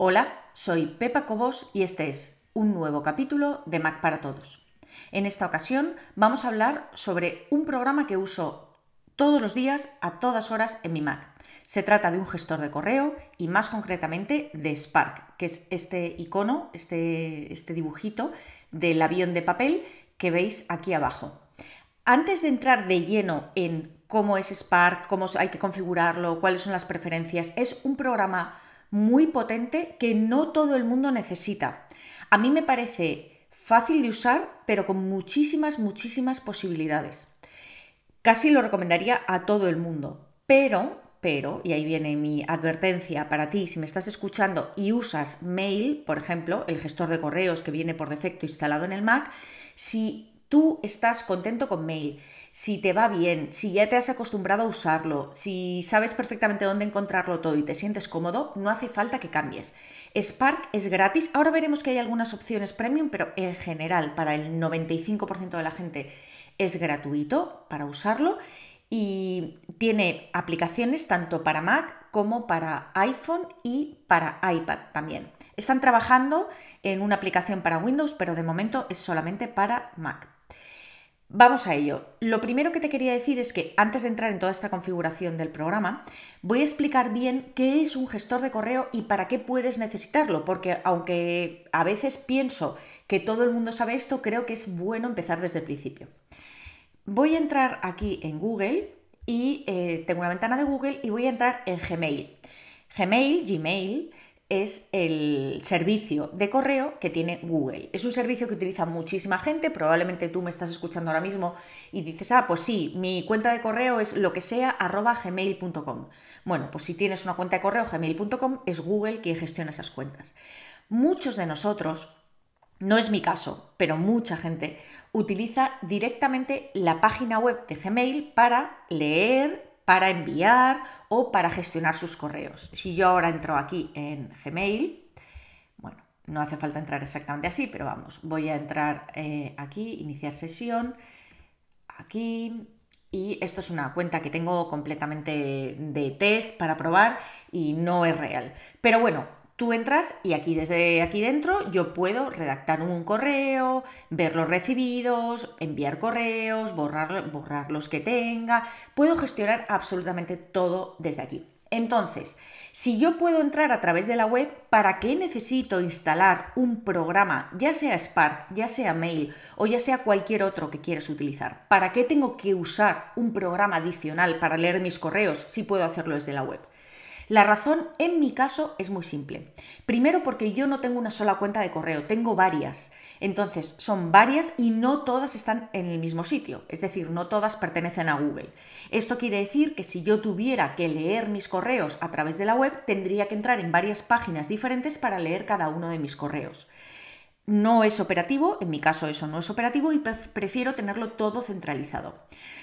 Hola, soy Pepa Cobos y este es un nuevo capítulo de Mac para Todos. En esta ocasión vamos a hablar sobre un programa que uso todos los días a todas horas en mi Mac. Se trata de un gestor de correo y más concretamente de Spark, que es este icono, este, este dibujito del avión de papel que veis aquí abajo. Antes de entrar de lleno en cómo es Spark, cómo hay que configurarlo, cuáles son las preferencias, es un programa muy potente que no todo el mundo necesita. A mí me parece fácil de usar, pero con muchísimas, muchísimas posibilidades. Casi lo recomendaría a todo el mundo, pero, pero, y ahí viene mi advertencia para ti, si me estás escuchando y usas Mail, por ejemplo, el gestor de correos que viene por defecto instalado en el Mac, si tú estás contento con Mail, si te va bien, si ya te has acostumbrado a usarlo, si sabes perfectamente dónde encontrarlo todo y te sientes cómodo, no hace falta que cambies. Spark es gratis, ahora veremos que hay algunas opciones premium, pero en general para el 95% de la gente es gratuito para usarlo y tiene aplicaciones tanto para Mac como para iPhone y para iPad también. Están trabajando en una aplicación para Windows, pero de momento es solamente para Mac. Vamos a ello. Lo primero que te quería decir es que antes de entrar en toda esta configuración del programa, voy a explicar bien qué es un gestor de correo y para qué puedes necesitarlo, porque aunque a veces pienso que todo el mundo sabe esto, creo que es bueno empezar desde el principio. Voy a entrar aquí en Google y eh, tengo una ventana de Google y voy a entrar en Gmail. Gmail, Gmail es el servicio de correo que tiene Google. Es un servicio que utiliza muchísima gente, probablemente tú me estás escuchando ahora mismo y dices, ah, pues sí, mi cuenta de correo es lo que sea arroba gmail.com. Bueno, pues si tienes una cuenta de correo gmail.com, es Google quien gestiona esas cuentas. Muchos de nosotros, no es mi caso, pero mucha gente utiliza directamente la página web de Gmail para leer, para enviar o para gestionar sus correos. Si yo ahora entro aquí en Gmail, bueno, no hace falta entrar exactamente así, pero vamos, voy a entrar eh, aquí, iniciar sesión, aquí, y esto es una cuenta que tengo completamente de test para probar y no es real. Pero bueno, Tú entras y aquí desde aquí dentro yo puedo redactar un correo, ver los recibidos, enviar correos, borrar, borrar los que tenga. Puedo gestionar absolutamente todo desde aquí. Entonces, si yo puedo entrar a través de la web, ¿para qué necesito instalar un programa, ya sea Spark, ya sea Mail o ya sea cualquier otro que quieras utilizar? ¿Para qué tengo que usar un programa adicional para leer mis correos si puedo hacerlo desde la web? La razón en mi caso es muy simple. Primero porque yo no tengo una sola cuenta de correo, tengo varias. Entonces, son varias y no todas están en el mismo sitio, es decir, no todas pertenecen a Google. Esto quiere decir que si yo tuviera que leer mis correos a través de la web, tendría que entrar en varias páginas diferentes para leer cada uno de mis correos no es operativo, en mi caso eso no es operativo y prefiero tenerlo todo centralizado.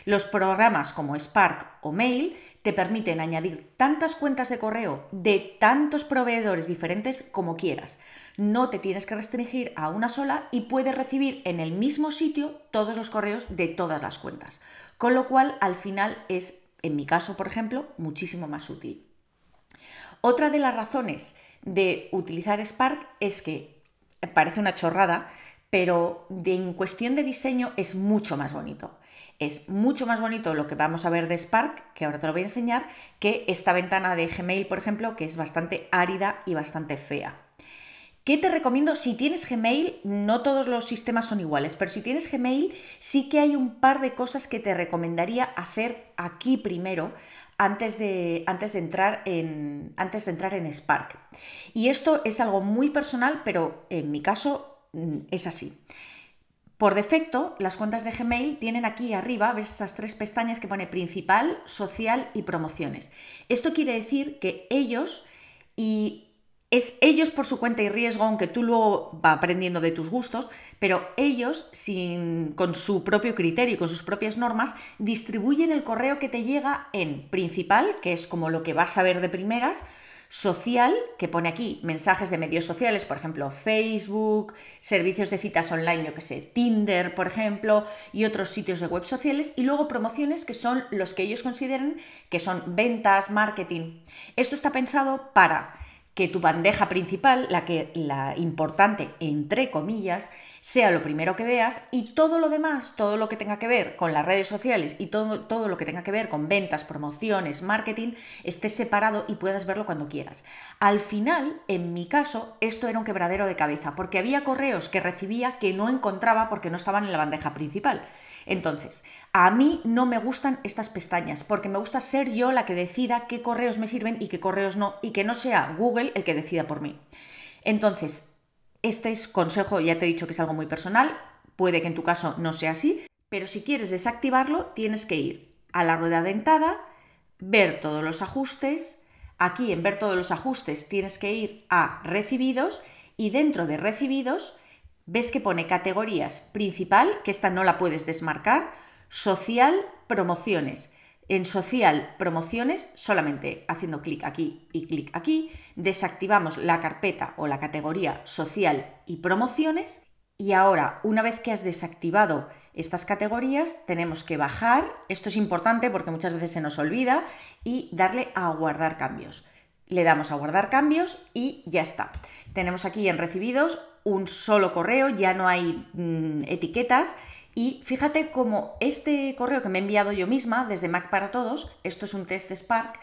Los programas como Spark o Mail te permiten añadir tantas cuentas de correo de tantos proveedores diferentes como quieras. No te tienes que restringir a una sola y puedes recibir en el mismo sitio todos los correos de todas las cuentas. Con lo cual al final es, en mi caso por ejemplo, muchísimo más útil. Otra de las razones de utilizar Spark es que parece una chorrada, pero en cuestión de diseño es mucho más bonito. Es mucho más bonito lo que vamos a ver de Spark, que ahora te lo voy a enseñar, que esta ventana de Gmail, por ejemplo, que es bastante árida y bastante fea. ¿Qué te recomiendo? Si tienes Gmail, no todos los sistemas son iguales, pero si tienes Gmail, sí que hay un par de cosas que te recomendaría hacer aquí primero antes de, antes de, entrar, en, antes de entrar en Spark. Y esto es algo muy personal, pero en mi caso mm, es así. Por defecto, las cuentas de Gmail tienen aquí arriba, ves estas tres pestañas que pone principal, social y promociones. Esto quiere decir que ellos y es ellos por su cuenta y riesgo, aunque tú luego va aprendiendo de tus gustos, pero ellos sin, con su propio criterio y con sus propias normas distribuyen el correo que te llega en principal, que es como lo que vas a ver de primeras, social, que pone aquí mensajes de medios sociales, por ejemplo, Facebook, servicios de citas online, yo que sé, Tinder, por ejemplo, y otros sitios de web sociales, y luego promociones que son los que ellos consideran que son ventas, marketing. Esto está pensado para que tu bandeja principal, la, que, la importante entre comillas, sea lo primero que veas y todo lo demás, todo lo que tenga que ver con las redes sociales y todo, todo lo que tenga que ver con ventas, promociones, marketing, esté separado y puedas verlo cuando quieras. Al final, en mi caso, esto era un quebradero de cabeza porque había correos que recibía que no encontraba porque no estaban en la bandeja principal. Entonces, a mí no me gustan estas pestañas porque me gusta ser yo la que decida qué correos me sirven y qué correos no y que no sea Google el que decida por mí. Entonces, este es consejo, ya te he dicho que es algo muy personal, puede que en tu caso no sea así, pero si quieres desactivarlo tienes que ir a la rueda dentada, ver todos los ajustes, aquí en ver todos los ajustes tienes que ir a recibidos y dentro de recibidos ves que pone categorías principal, que esta no la puedes desmarcar, social, promociones. En social, promociones, solamente haciendo clic aquí y clic aquí, desactivamos la carpeta o la categoría social y promociones y ahora, una vez que has desactivado estas categorías, tenemos que bajar, esto es importante porque muchas veces se nos olvida, y darle a guardar cambios. Le damos a guardar cambios y ya está. Tenemos aquí en recibidos un solo correo, ya no hay mm, etiquetas y fíjate cómo este correo que me he enviado yo misma desde Mac para Todos, esto es un test Spark,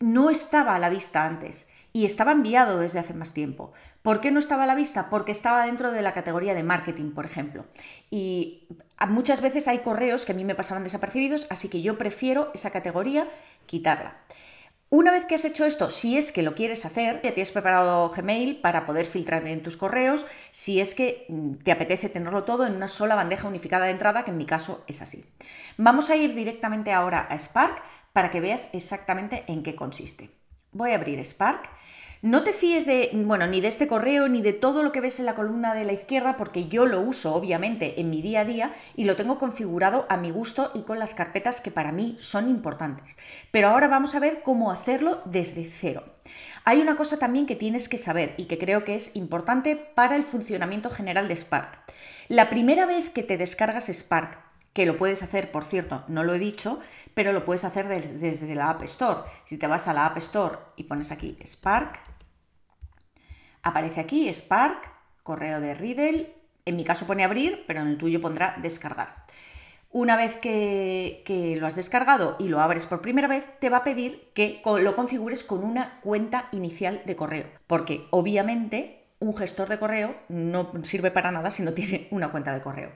no estaba a la vista antes y estaba enviado desde hace más tiempo. ¿Por qué no estaba a la vista? Porque estaba dentro de la categoría de marketing, por ejemplo. Y muchas veces hay correos que a mí me pasaban desapercibidos, así que yo prefiero esa categoría quitarla. Una vez que has hecho esto, si es que lo quieres hacer, ya te has preparado Gmail para poder filtrar en tus correos, si es que mm, te apetece tenerlo todo en una sola bandeja unificada de entrada, que en mi caso es así. Vamos a ir directamente ahora a Spark para que veas exactamente en qué consiste. Voy a abrir Spark no te fíes de, bueno, ni de este correo, ni de todo lo que ves en la columna de la izquierda, porque yo lo uso, obviamente, en mi día a día y lo tengo configurado a mi gusto y con las carpetas que para mí son importantes. Pero ahora vamos a ver cómo hacerlo desde cero. Hay una cosa también que tienes que saber y que creo que es importante para el funcionamiento general de Spark. La primera vez que te descargas Spark, que lo puedes hacer, por cierto, no lo he dicho, pero lo puedes hacer desde la App Store. Si te vas a la App Store y pones aquí Spark, Aparece aquí Spark, correo de Riddle. En mi caso pone abrir, pero en el tuyo pondrá descargar. Una vez que, lo has descargado y lo abres por primera vez, te va a pedir que lo configures con una cuenta inicial de correo, porque obviamente un gestor de correo no sirve para nada si no tiene una cuenta de correo.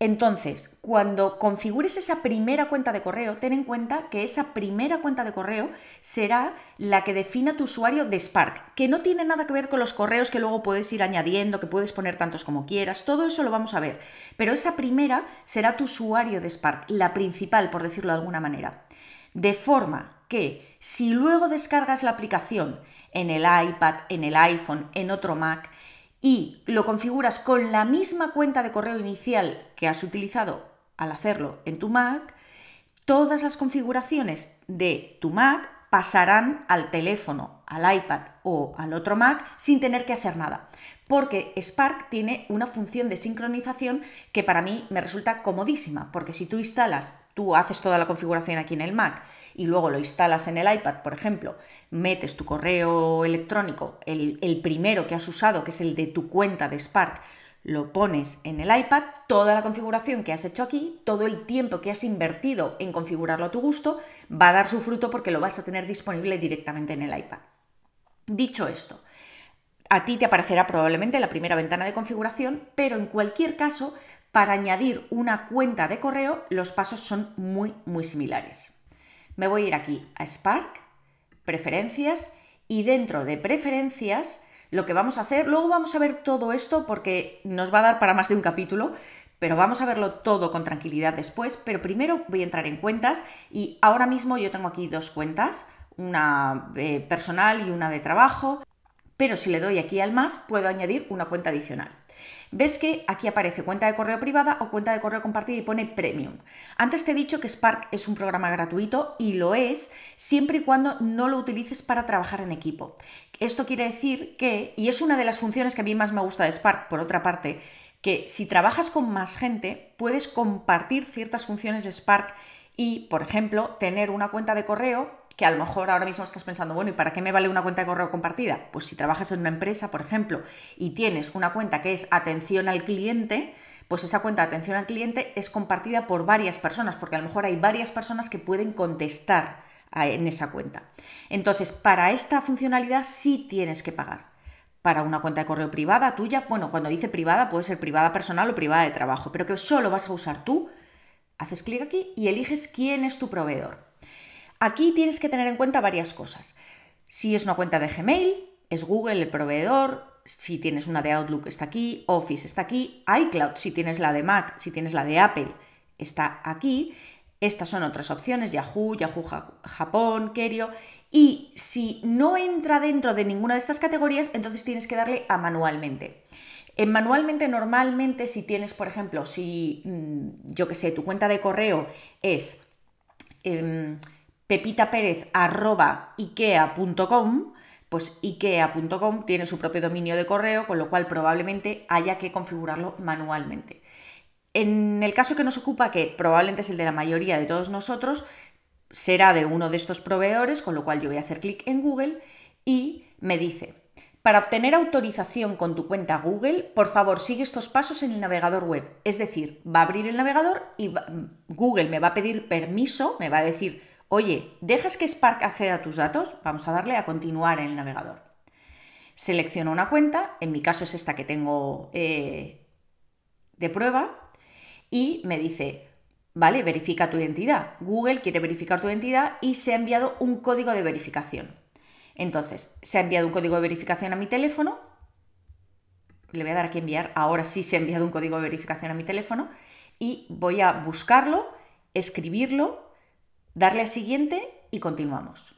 Entonces, cuando configures esa primera cuenta de correo, ten en cuenta que esa primera cuenta de correo será la que defina tu usuario de Spark, que no tiene nada que ver con los correos que luego puedes ir añadiendo, que puedes poner tantos como quieras, todo eso lo vamos a ver. Pero esa primera será tu usuario de Spark, la principal, por decirlo de alguna manera. De forma que si luego descargas la aplicación en el iPad, en el iPhone, en otro Mac, y lo configuras con la misma cuenta de correo inicial que has utilizado al hacerlo en tu Mac, todas las configuraciones de tu Mac pasarán al teléfono, al iPad o al otro Mac sin tener que hacer nada, porque Spark tiene una función de sincronización que para mí me resulta comodísima, porque si tú instalas, tú haces toda la configuración aquí en el Mac y luego lo instalas en el iPad, por ejemplo, metes tu correo electrónico, el, el primero que has usado, que es el de tu cuenta de Spark, lo pones en el iPad, toda la configuración que has hecho aquí, todo el tiempo que has invertido en configurarlo a tu gusto, va a dar su fruto porque lo vas a tener disponible directamente en el iPad. Dicho esto, a ti te aparecerá probablemente la primera ventana de configuración, pero en cualquier caso, para añadir una cuenta de correo, los pasos son muy, muy similares. Me voy a ir aquí a Spark, Preferencias, y dentro de Preferencias, lo que vamos a hacer. Luego vamos a ver todo esto porque nos va a dar para más de un capítulo, pero vamos a verlo todo con tranquilidad después. Pero primero voy a entrar en cuentas y ahora mismo yo tengo aquí dos cuentas, una eh, personal y una de trabajo, pero si le doy aquí al más puedo añadir una cuenta adicional ves que aquí aparece cuenta de correo privada o cuenta de correo compartida y pone premium. Antes te he dicho que Spark es un programa gratuito y lo es siempre y cuando no lo utilices para trabajar en equipo. Esto quiere decir que, y es una de las funciones que a mí más me gusta de Spark, por otra parte, que si trabajas con más gente, puedes compartir ciertas funciones de Spark y, por ejemplo, tener una cuenta de correo que a lo mejor ahora mismo estás pensando, bueno, ¿y para qué me vale una cuenta de correo compartida? Pues si trabajas en una empresa, por ejemplo, y tienes una cuenta que es atención al cliente, pues esa cuenta de atención al cliente es compartida por varias personas, porque a lo mejor hay varias personas que pueden contestar en esa cuenta. Entonces, para esta funcionalidad sí tienes que pagar. Para una cuenta de correo privada tuya, bueno, cuando dice privada puede ser privada personal o privada de trabajo, pero que solo vas a usar tú, haces clic aquí y eliges quién es tu proveedor. Aquí tienes que tener en cuenta varias cosas. Si es una cuenta de Gmail, es Google el proveedor, si tienes una de Outlook está aquí, Office está aquí, iCloud, si tienes la de Mac, si tienes la de Apple, está aquí. Estas son otras opciones, Yahoo, Yahoo Japón, Kerio. Y si no entra dentro de ninguna de estas categorías, entonces tienes que darle a manualmente. En manualmente, normalmente, si tienes, por ejemplo, si mm, yo que sé, tu cuenta de correo es... Em, pepitaperez.ikea.com, pues ikea.com tiene su propio dominio de correo, con lo cual probablemente haya que configurarlo manualmente. En el caso que nos ocupa, que probablemente es el de la mayoría de todos nosotros, será de uno de estos proveedores, con lo cual yo voy a hacer clic en Google y me dice, para obtener autorización con tu cuenta Google, por favor sigue estos pasos en el navegador web. Es decir, va a abrir el navegador y mm, Google me va a pedir permiso, me va a decir Oye, ¿dejas que Spark acceda a tus datos? Vamos a darle a continuar en el navegador. Selecciono una cuenta, en mi caso es esta que tengo eh, de prueba, y me dice, vale, verifica tu identidad. Google quiere verificar tu identidad y se ha enviado un código de verificación. Entonces, se ha enviado un código de verificación a mi teléfono. Le voy a dar aquí enviar. Ahora sí se ha enviado un código de verificación a mi teléfono. Y voy a buscarlo, escribirlo darle a siguiente y continuamos.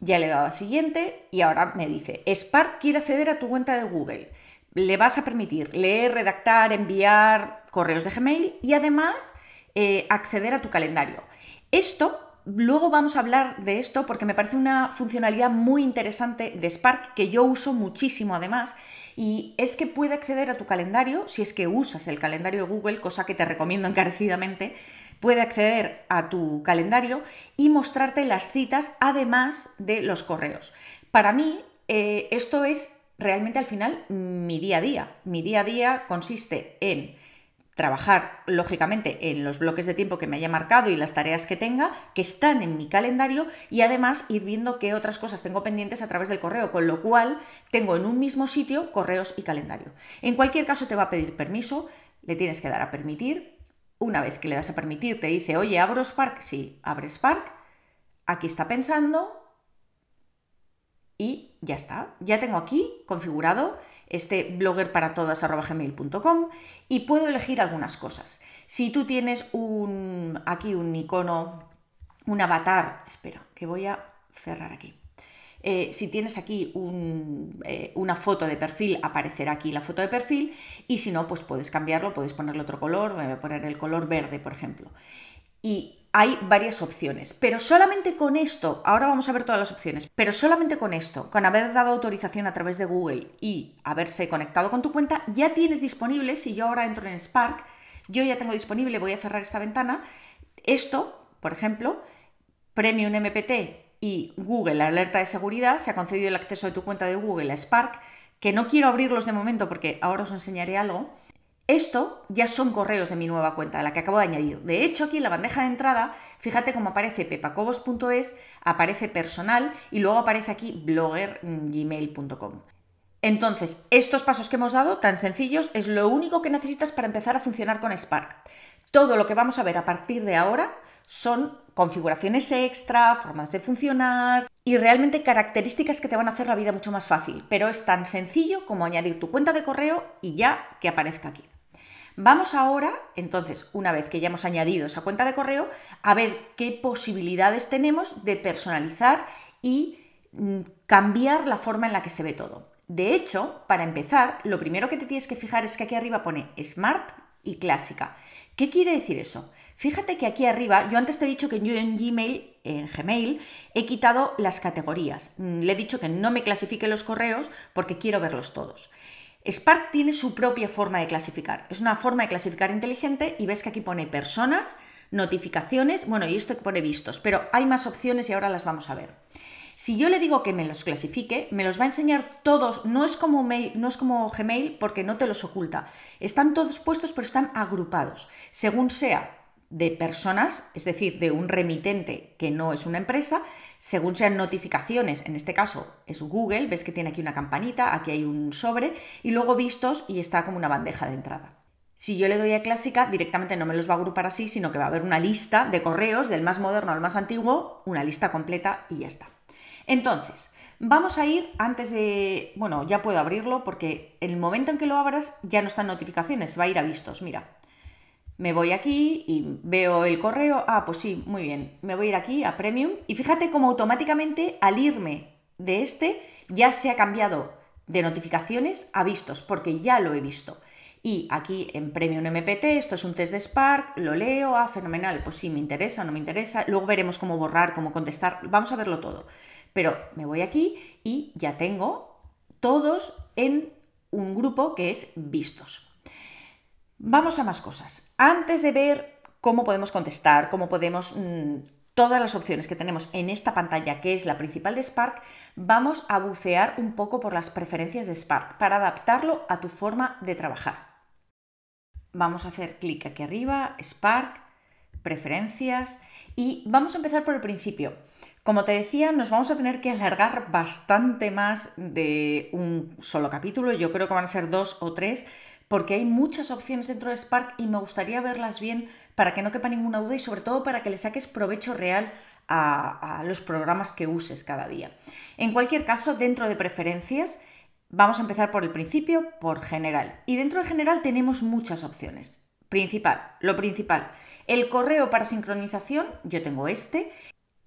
Ya le he dado a siguiente y ahora me dice, Spark quiere acceder a tu cuenta de Google. Le vas a permitir leer, redactar, enviar correos de Gmail y además eh, acceder a tu calendario. Esto, luego vamos a hablar de esto porque me parece una funcionalidad muy interesante de Spark que yo uso muchísimo además y es que puede acceder a tu calendario si es que usas el calendario de Google, cosa que te recomiendo encarecidamente puede acceder a tu calendario y mostrarte las citas además de los correos. Para mí, eh, esto es realmente al final mi día a día. Mi día a día consiste en trabajar lógicamente en los bloques de tiempo que me haya marcado y las tareas que tenga, que están en mi calendario y además ir viendo qué otras cosas tengo pendientes a través del correo, con lo cual tengo en un mismo sitio correos y calendario. En cualquier caso te va a pedir permiso, le tienes que dar a permitir, una vez que le das a permitir, te dice, oye, abro Spark. Sí, abre Spark. Aquí está pensando. Y ya está. Ya tengo aquí configurado este blogger para todas y puedo elegir algunas cosas. Si tú tienes un aquí un icono, un avatar, espera, que voy a cerrar aquí. Eh, si tienes aquí eh, una foto de perfil, aparecerá aquí la foto de perfil y si no, pues puedes cambiarlo, puedes ponerle otro color, voy eh, a poner el color verde, por ejemplo. Y hay varias opciones, pero solamente con esto, ahora vamos a ver todas las opciones, pero solamente con esto, con haber dado autorización a través de Google y haberse conectado con tu cuenta, ya tienes disponible, si yo ahora entro en Spark, yo ya tengo disponible, voy a cerrar esta ventana, esto, por ejemplo, Premium MPT y Google la alerta de seguridad, se ha concedido el acceso de tu cuenta de Google a Spark, que no quiero abrirlos de momento porque ahora os enseñaré algo. Esto ya son correos de mi nueva cuenta, la que acabo de añadir. De hecho, aquí en la bandeja de entrada, fíjate cómo aparece pepacobos.es, aparece personal y luego aparece aquí blogger.gmail.com. Entonces, estos pasos que hemos dado, tan sencillos, es lo único que necesitas para empezar a funcionar con Spark. Todo lo que vamos a ver a partir de ahora son configuraciones extra, formas de funcionar y realmente características que te van a hacer la vida mucho más fácil, pero es tan sencillo como añadir tu cuenta de correo y ya que aparezca aquí. Vamos ahora, entonces, una vez que ya hemos añadido esa cuenta de correo, a ver qué posibilidades tenemos de personalizar y mm, cambiar la forma en la que se ve todo. De hecho, para empezar, lo primero que te tienes que fijar es que aquí arriba pone Smart y Clásica. ¿Qué quiere decir eso? Fíjate que aquí arriba, yo antes te he dicho que yo en Gmail, en Gmail, he quitado las categorías. Mm, le he dicho que no me clasifique los correos porque quiero verlos todos. Spark tiene su propia forma de clasificar. Es una forma de clasificar inteligente y ves que aquí pone personas, notificaciones, bueno, y esto que pone vistos, pero hay más opciones y ahora las vamos a ver. Si yo le digo que me los clasifique, me los va a enseñar todos, no es como, no es como Gmail porque no te los oculta. Están todos puestos pero están agrupados, según sea de personas, es decir, de un remitente que no es una empresa, según sean notificaciones, en este caso es Google, ves que tiene aquí una campanita, aquí hay un sobre, y luego vistos y está como una bandeja de entrada. Si yo le doy a clásica, directamente no me los va a agrupar así, sino que va a haber una lista de correos del más moderno al más antiguo, una lista completa y ya está. Entonces, vamos a ir antes de... Bueno, ya puedo abrirlo porque en el momento en que lo abras ya no están notificaciones, va a ir a vistos. Mira, me voy aquí y veo el correo, ah, pues sí, muy bien, me voy a ir aquí a Premium y fíjate cómo automáticamente al irme de este ya se ha cambiado de notificaciones a vistos, porque ya lo he visto. Y aquí en Premium MPT, esto es un test de Spark, lo leo, ah, fenomenal, pues sí, me interesa, no me interesa, luego veremos cómo borrar, cómo contestar, vamos a verlo todo. Pero me voy aquí y ya tengo todos en un grupo que es vistos. Vamos a más cosas. Antes de ver cómo podemos contestar, cómo podemos... Mm, todas las opciones que tenemos en esta pantalla, que es la principal de Spark, vamos a bucear un poco por las preferencias de Spark para adaptarlo a tu forma de trabajar. Vamos a hacer clic aquí arriba, Spark, preferencias y vamos a empezar por el principio. Como te decía, nos vamos a tener que alargar bastante más de un solo capítulo, yo creo que van a ser dos o tres, porque hay muchas opciones dentro de Spark y me gustaría verlas bien para que no quepa ninguna duda y sobre todo para que le saques provecho real a, los programas que uses cada día. En cualquier caso, dentro de preferencias, vamos a empezar por el principio, por general. Y dentro de general tenemos muchas opciones. Principal, lo principal. El correo para sincronización, yo tengo este,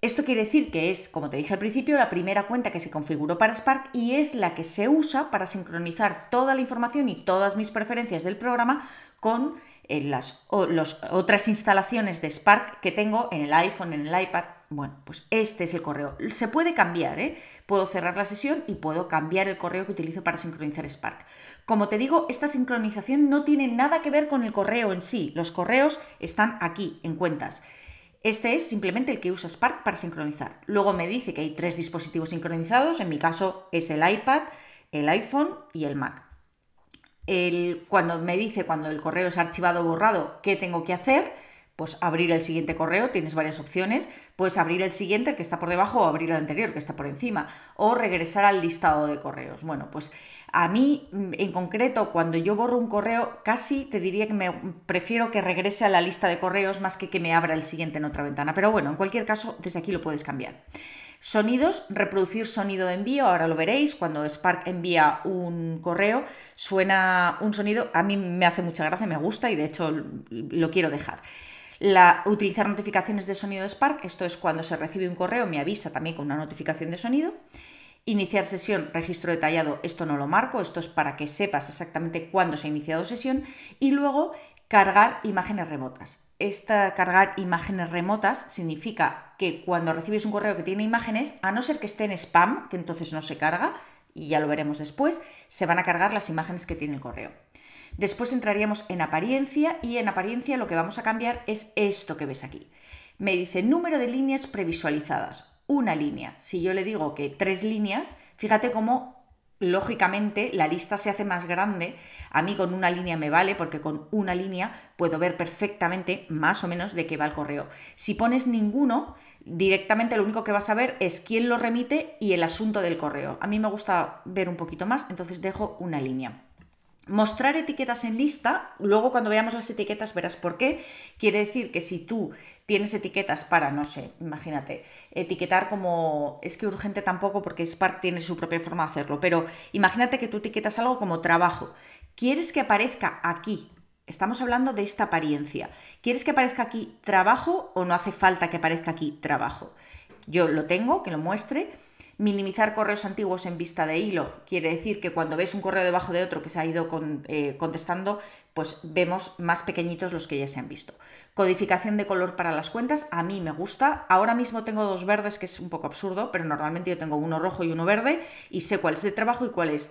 esto quiere decir que es, como te dije al principio, la primera cuenta que se configuró para Spark y es la que se usa para sincronizar toda la información y todas mis preferencias del programa con eh, las otras instalaciones de Spark que tengo en el iPhone, en el iPad. Bueno, pues este es el correo. Se puede cambiar, ¿eh? Puedo cerrar la sesión y puedo cambiar el correo que utilizo para sincronizar Spark. Como te digo, esta sincronización no tiene nada que ver con el correo en sí. Los correos están aquí, en cuentas. Este es simplemente el que usa Spark para sincronizar. Luego me dice que hay tres dispositivos sincronizados, en mi caso es el iPad, el iPhone y el Mac. cuando me dice cuando el correo es archivado o borrado, ¿qué tengo que hacer? Pues abrir el siguiente correo, tienes varias opciones. Puedes abrir el siguiente, que está por debajo, o abrir el anterior, que está por encima, o regresar al listado de correos. Bueno, pues a mí, mm, en concreto, cuando yo borro un correo, casi te diría que me prefiero que regrese a la lista de correos más que que me abra el siguiente en otra ventana. Pero bueno, en cualquier caso, desde aquí lo puedes cambiar. Sonidos, reproducir sonido de envío, ahora lo veréis, cuando Spark envía un correo suena un sonido, a mí me hace mucha gracia, me gusta y de hecho lo quiero dejar. La, utilizar notificaciones de sonido de Spark, esto es cuando se recibe un correo, me avisa también con una notificación de sonido. Iniciar sesión, registro detallado, esto no lo marco, esto es para que sepas exactamente cuándo se ha iniciado sesión. Y luego, cargar imágenes remotas. Esta cargar imágenes remotas significa que cuando recibes un correo que tiene imágenes, a no ser que esté en spam, que entonces no se carga, y ya lo veremos después, se van a cargar las imágenes que tiene el correo. Después entraríamos en apariencia y en apariencia lo que vamos a cambiar es esto que ves aquí. Me dice número de líneas previsualizadas una línea. Si yo le digo que tres líneas, fíjate cómo lógicamente la lista se hace más grande. A mí con una línea me vale porque con una línea puedo ver perfectamente más o menos de qué va el correo. Si pones ninguno, directamente lo único que vas a ver es quién lo remite y el asunto del correo. A mí me gusta ver un poquito más, entonces dejo una línea. Mostrar etiquetas en lista, luego cuando veamos las etiquetas verás por qué. Quiere decir que si tú tienes etiquetas para, no sé, imagínate, etiquetar como, es que urgente tampoco porque Spark tiene su propia forma de hacerlo, pero imagínate que tú etiquetas algo como trabajo. ¿Quieres que aparezca aquí? Estamos hablando de esta apariencia. ¿Quieres que aparezca aquí trabajo o no hace falta que aparezca aquí trabajo? Yo lo tengo, que lo muestre, Minimizar correos antiguos en vista de hilo quiere decir que cuando ves un correo debajo de otro que se ha ido eh, contestando, pues vemos más pequeñitos los que ya se han visto. Codificación de color para las cuentas, a mí me gusta. Ahora mismo tengo dos verdes, que es un poco absurdo, pero normalmente yo tengo uno rojo y uno verde y sé cuál es de trabajo y cuál es,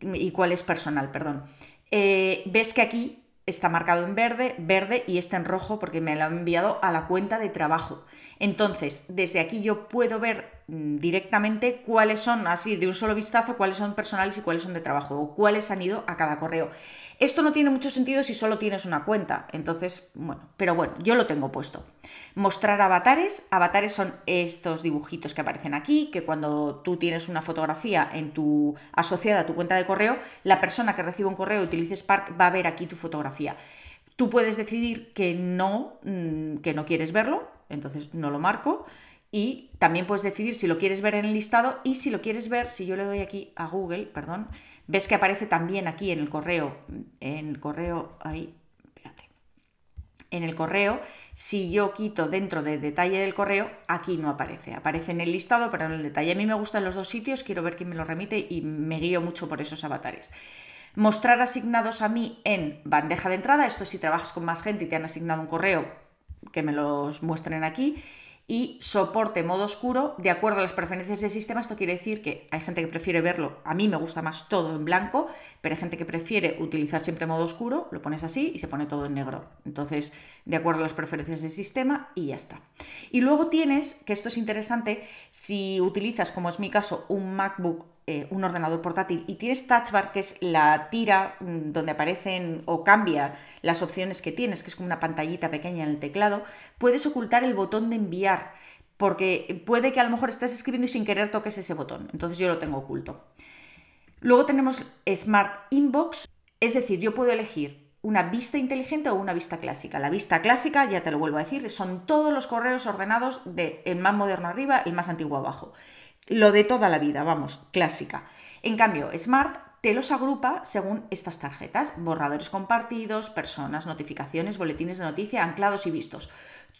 y cuál es personal, perdón. Eh, ves que aquí está marcado en verde, verde y este en rojo porque me lo han enviado a la cuenta de trabajo. Entonces, desde aquí yo puedo ver Mm, directamente cuáles son, así de un solo vistazo, cuáles son personales y cuáles son de trabajo, o cuáles han ido a cada correo. Esto no tiene mucho sentido si solo tienes una cuenta, entonces, bueno, pero bueno, yo lo tengo puesto. Mostrar avatares, avatares son estos dibujitos que aparecen aquí, que cuando tú tienes una fotografía en tu, asociada a tu cuenta de correo, la persona que recibe un correo y utilice Spark va a ver aquí tu fotografía. Tú puedes decidir que no, mm, que no quieres verlo, entonces no lo marco. Y también puedes decidir si lo quieres ver en el listado y si lo quieres ver, si yo le doy aquí a Google, perdón, ves que aparece también aquí en el correo, en el correo, ahí, espérate, en el correo, si yo quito dentro de detalle del correo, aquí no aparece, aparece en el listado, pero en el detalle. A mí me gustan los dos sitios, quiero ver quién me lo remite y me guío mucho por esos avatares mostrar asignados a mí en bandeja de entrada, esto si trabajas con más gente y te han asignado un correo, que me los muestren aquí, y soporte modo oscuro de acuerdo a las preferencias del sistema. Esto quiere decir que hay gente que prefiere verlo, a mí me gusta más todo en blanco, pero hay gente que prefiere utilizar siempre modo oscuro, lo pones así y se pone todo en negro. Entonces, de acuerdo a las preferencias del sistema y ya está. Y luego tienes, que esto es interesante, si utilizas, como es mi caso, un MacBook eh, un ordenador portátil y tienes touchbar que es la tira mm, donde aparecen o cambia las opciones que tienes, que es como una pantallita pequeña en el teclado, puedes ocultar el botón de enviar, porque puede que a lo mejor estés escribiendo y sin querer toques ese botón. Entonces yo lo tengo oculto. Luego tenemos Smart Inbox, es decir, yo puedo elegir una vista inteligente o una vista clásica. La vista clásica, ya te lo vuelvo a decir, son todos los correos ordenados de más moderno arriba, el más antiguo abajo lo de toda la vida, vamos, clásica. En cambio, Smart te los agrupa según estas tarjetas, borradores compartidos, personas, notificaciones, boletines de noticia, anclados y vistos.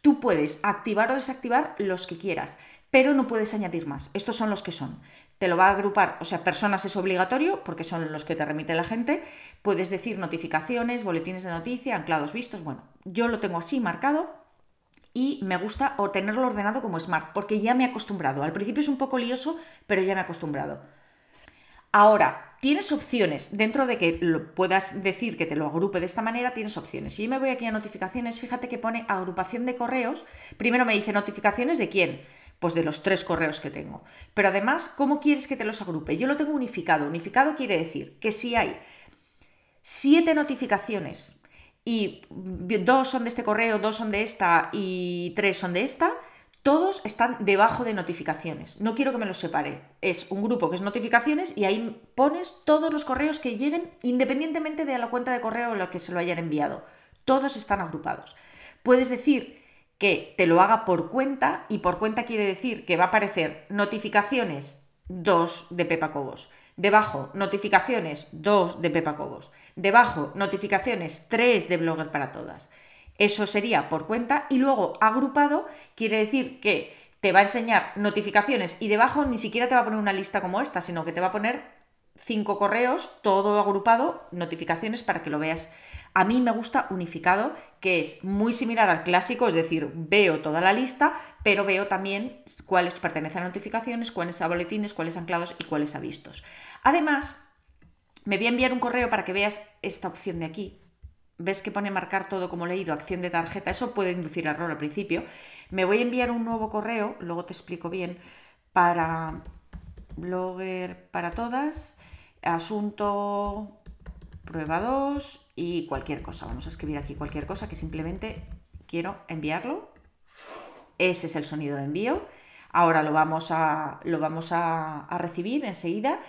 Tú puedes activar o desactivar los que quieras, pero no puedes añadir más. Estos son los que son. Te lo va a agrupar, o sea, personas es obligatorio porque son los que te remite la gente. Puedes decir notificaciones, boletines de noticia, anclados vistos. Bueno, yo lo tengo así marcado y me gusta o tenerlo ordenado como Smart, porque ya me he acostumbrado. Al principio es un poco lioso, pero ya me he acostumbrado. Ahora, tienes opciones. Dentro de que puedas decir que te lo agrupe de esta manera, tienes opciones. Si yo me voy aquí a notificaciones, fíjate que pone agrupación de correos. Primero me dice notificaciones de quién. Pues de los tres correos que tengo. Pero además, ¿cómo quieres que te los agrupe? Yo lo tengo unificado. Unificado quiere decir que si hay siete notificaciones y dos son de este correo, dos son de esta y tres son de esta, todos están debajo de notificaciones. No quiero que me los separe. Es un grupo que es notificaciones y ahí pones todos los correos que lleguen independientemente de la cuenta de correo a la que se lo hayan enviado. Todos están agrupados. Puedes decir que te lo haga por cuenta y por cuenta quiere decir que va a aparecer notificaciones 2 de Pepa Cobos, Debajo, notificaciones 2 de Pepa Cobos. Debajo, notificaciones 3 de Blogger para Todas. Eso sería por cuenta y luego agrupado quiere decir que te va a enseñar notificaciones y debajo ni siquiera te va a poner una lista como esta, sino que te va a poner cinco correos, todo agrupado, notificaciones para que lo veas. A mí me gusta unificado, que es muy similar al clásico, es decir, veo toda la lista, pero veo también cuáles pertenecen a notificaciones, cuáles a boletines, cuáles anclados y cuáles a vistos. Además, me voy a enviar un correo para que veas esta opción de aquí. ¿Ves que pone marcar todo como leído, acción de tarjeta? Eso puede inducir error al principio. Me voy a enviar un nuevo correo, luego te explico bien, para blogger para todas asunto, prueba 2 y cualquier cosa. Vamos a escribir aquí cualquier cosa que simplemente quiero enviarlo. Ese es el sonido de envío. Ahora lo vamos a, lo vamos a, recibir enseguida.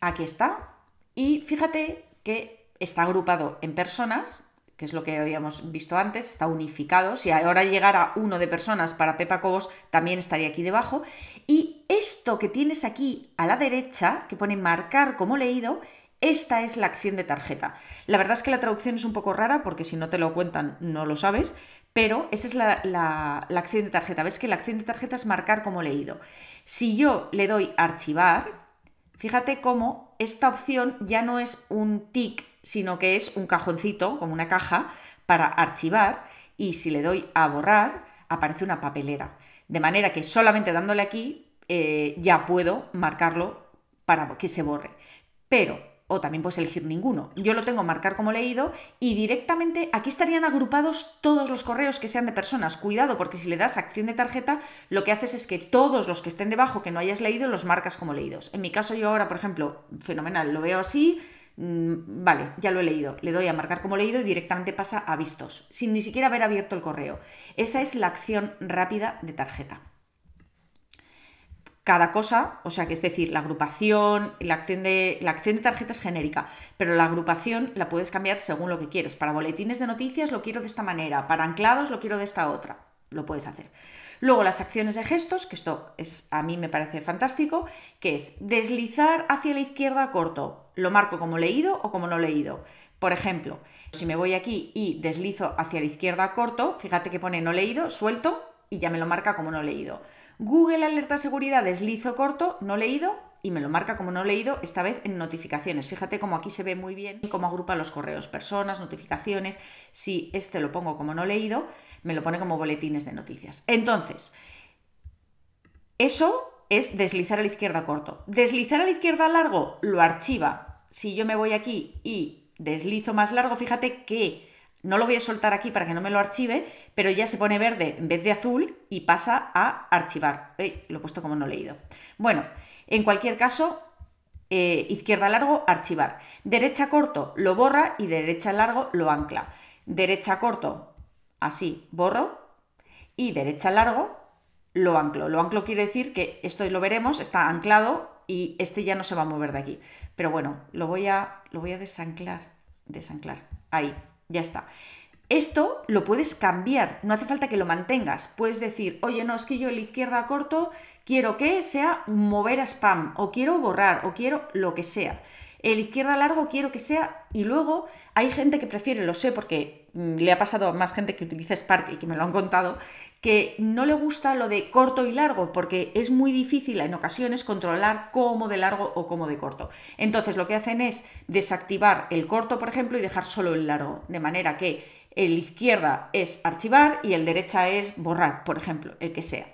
Aquí está. Y fíjate que está agrupado en personas, que es lo que habíamos visto antes, está unificado. Si ahora llegara uno de personas para Pepa Cobos, también estaría aquí debajo. Y esto que tienes aquí a la derecha, que pone marcar como leído, esta es la acción de tarjeta. La verdad es que la traducción es un poco rara porque si no te lo cuentan no lo sabes, pero esa es la, acción de tarjeta. Ves que la acción de tarjeta es marcar como leído. Si yo le doy archivar, fíjate cómo esta opción ya no es un tick, sino que es un cajoncito, como una caja, para archivar y si le doy a borrar, aparece una papelera. De manera que solamente dándole aquí eh, ya puedo marcarlo para que se borre. Pero, o también puedes elegir ninguno. Yo lo tengo marcar como leído y directamente aquí estarían agrupados todos los correos que sean de personas. Cuidado, porque si le das acción de tarjeta, lo que haces es que todos los que estén debajo que no hayas leído los marcas como leídos. En mi caso, yo ahora, por ejemplo, fenomenal, lo veo así. Mm, vale, ya lo he leído. Le doy a marcar como leído y directamente pasa a vistos, sin ni siquiera haber abierto el correo. Esa es la acción rápida de tarjeta cada cosa, o sea que es decir, la agrupación, la acción de, la acción de tarjeta es genérica, pero la agrupación la puedes cambiar según lo que quieres. Para boletines de noticias lo quiero de esta manera, para anclados lo quiero de esta otra, lo puedes hacer. Luego las acciones de gestos, que esto es a mí me parece fantástico, que es deslizar hacia la izquierda corto, lo marco como leído o como no leído. Por ejemplo, si me voy aquí y deslizo hacia la izquierda corto, fíjate que pone no leído, suelto y ya me lo marca como no leído. Google alerta seguridad deslizo corto, no leído, y me lo marca como no leído, esta vez en notificaciones. Fíjate cómo aquí se ve muy bien cómo agrupa los correos, personas, notificaciones. Si este lo pongo como no leído, me lo pone como boletines de noticias. Entonces, eso es deslizar a la izquierda corto. Deslizar a la izquierda largo lo archiva. Si yo me voy aquí y deslizo más largo, fíjate que no lo voy a soltar aquí para que no me lo archive, pero ya se pone verde en vez de azul y pasa a archivar. lo he puesto como no leído. Bueno, en cualquier caso, eh, izquierda largo, archivar. Derecha corto, lo borra y derecha largo, lo ancla. Derecha corto, así, borro. Y derecha largo, lo anclo. Lo anclo quiere decir que esto lo veremos, está anclado y este ya no se va a mover de aquí. Pero bueno, lo voy a, lo voy a desanclar. Desanclar. Ahí. Ya está. Esto lo puedes cambiar, no hace falta que lo mantengas. Puedes decir, oye, no, es que yo la izquierda corto, quiero que sea mover a spam, o quiero borrar, o quiero lo que sea. El izquierda largo quiero que sea, y luego hay gente que prefiere, lo sé porque Mm, le ha pasado a más gente que utiliza Spark y que me lo han contado, que no le gusta lo de corto y largo, porque es muy difícil en ocasiones controlar cómo de largo o cómo de corto. Entonces lo que hacen es desactivar el corto, por ejemplo, y dejar solo el largo, de manera que el izquierda es archivar y el derecha es borrar, por ejemplo, el que sea.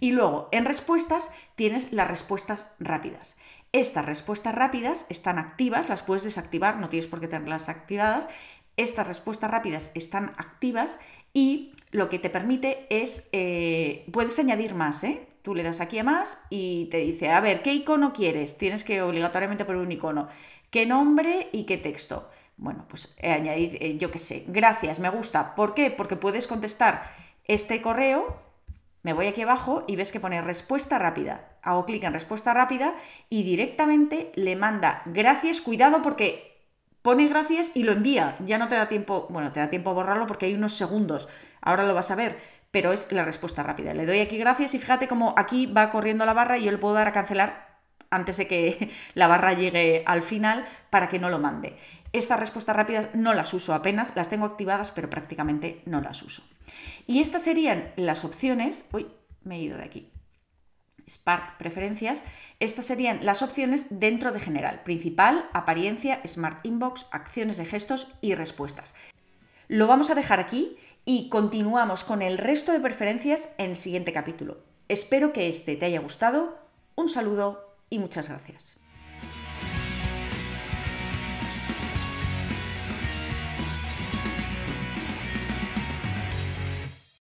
Y luego, en respuestas, tienes las respuestas rápidas. Estas respuestas rápidas están activas, las puedes desactivar, no tienes por qué tenerlas activadas, estas respuestas rápidas están activas y lo que te permite es, eh, puedes añadir más, ¿eh? Tú le das aquí a más y te dice, a ver, ¿qué icono quieres? Tienes que obligatoriamente poner un icono. ¿Qué nombre y qué texto? Bueno, pues eh, añadir, yo qué sé, gracias, me gusta. ¿Por qué? Porque puedes contestar este correo, me voy aquí abajo y ves que pone respuesta rápida. Hago clic en respuesta rápida y directamente le manda gracias, cuidado porque pone gracias y lo envía. Ya no te da tiempo, bueno, te da tiempo a borrarlo porque hay unos segundos. Ahora lo vas a ver, pero es la respuesta rápida. Le doy aquí gracias y fíjate cómo aquí va corriendo la barra y yo le puedo dar a cancelar antes de que la barra llegue al final para que no lo mande. Estas respuestas rápidas no las uso apenas, las tengo activadas, pero prácticamente no las uso. Y estas serían las opciones. Uy, me he ido de aquí. Spark Preferencias, estas serían las opciones dentro de General, Principal, Apariencia, Smart Inbox, Acciones de Gestos y Respuestas. Lo vamos a dejar aquí y continuamos con el resto de preferencias en el siguiente capítulo. Espero que este te haya gustado, un saludo y muchas gracias.